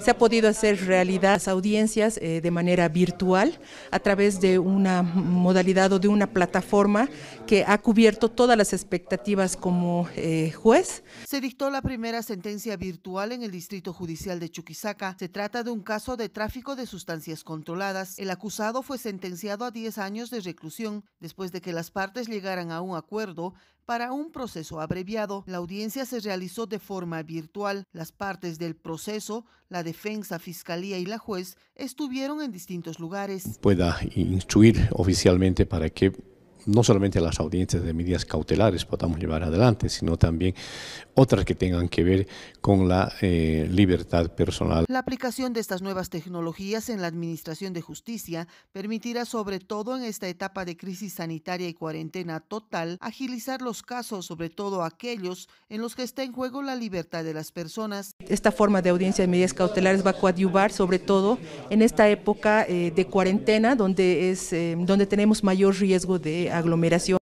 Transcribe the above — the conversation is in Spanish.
se ha podido hacer realidad las audiencias eh, de manera virtual a través de una modalidad o de una plataforma que ha cubierto todas las expectativas como eh, juez. Se dictó la primera sentencia virtual en el Distrito Judicial de Chuquisaca. Se trata de un caso de tráfico de sustancias controladas. El acusado fue sentenciado a 10 años de reclusión después de que las partes llegaran a un acuerdo para un proceso abreviado, la audiencia se realizó de forma virtual. Las partes del proceso, la defensa, fiscalía y la juez, estuvieron en distintos lugares. Pueda instruir oficialmente para que no solamente las audiencias de medidas cautelares podamos llevar adelante, sino también otras que tengan que ver con la eh, libertad personal. La aplicación de estas nuevas tecnologías en la Administración de Justicia permitirá, sobre todo en esta etapa de crisis sanitaria y cuarentena total, agilizar los casos, sobre todo aquellos en los que está en juego la libertad de las personas. Esta forma de audiencia de medidas cautelares va a coadyuvar, sobre todo en esta época eh, de cuarentena, donde, es, eh, donde tenemos mayor riesgo de aglomeración